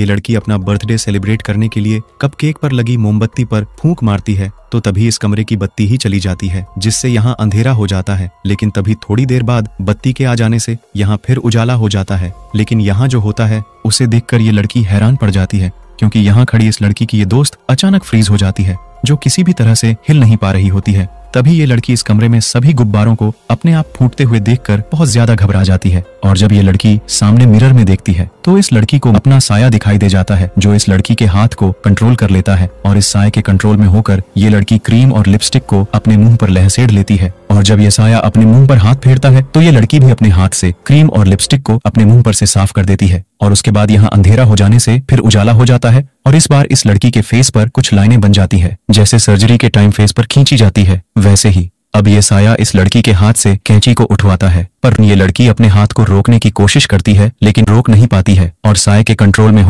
ये लड़की अपना बर्थडे सेलिब्रेट करने के लिए कपकेक पर लगी मोमबत्ती पर फूंक मारती है तो तभी इस कमरे की बत्ती ही चली जाती है जिससे यहाँ अंधेरा हो जाता है लेकिन तभी थोड़ी देर बाद बत्ती के आ जाने से यहाँ फिर उजाला हो जाता है लेकिन यहाँ जो होता है उसे कर ये लड़की हैरान पड़ जाती है क्योंकि यहाँ खड़ी इस लड़की की ये दोस्त अचानक फ्रीज हो जाती है जो किसी भी तरह से हिल नहीं पा रही होती है तभी ये लड़की इस कमरे में सभी गुब्बारों को अपने आप फूटते हुए देखकर बहुत ज्यादा घबरा जाती है और जब ये लड़की सामने मिरर में देखती है तो इस लड़की को अपना साया दिखाई दे जाता है जो इस लड़की के हाथ को कंट्रोल कर लेता है और इस साय के कंट्रोल में होकर ये लड़की क्रीम और लिपस्टिक को अपने मुंह पर लहसेड़ लेती है और जब ये साया अपने मुंह पर हाथ फेरता है तो ये लड़की भी अपने हाथ से क्रीम और लिपस्टिक को अपने मुंह पर से साफ कर देती है और उसके बाद यहाँ अंधेरा हो जाने से फिर उजाला हो जाता है और इस बार इस लड़की के फेस पर कुछ लाइने बन जाती है जैसे सर्जरी के टाइम फेस पर खींची जाती है वैसे ही अब ये साया इस लड़की के हाथ से कैंची को उठवाता है पर ये लड़की अपने हाथ को रोकने की कोशिश करती है लेकिन रोक नहीं पाती है और साय के कंट्रोल में हो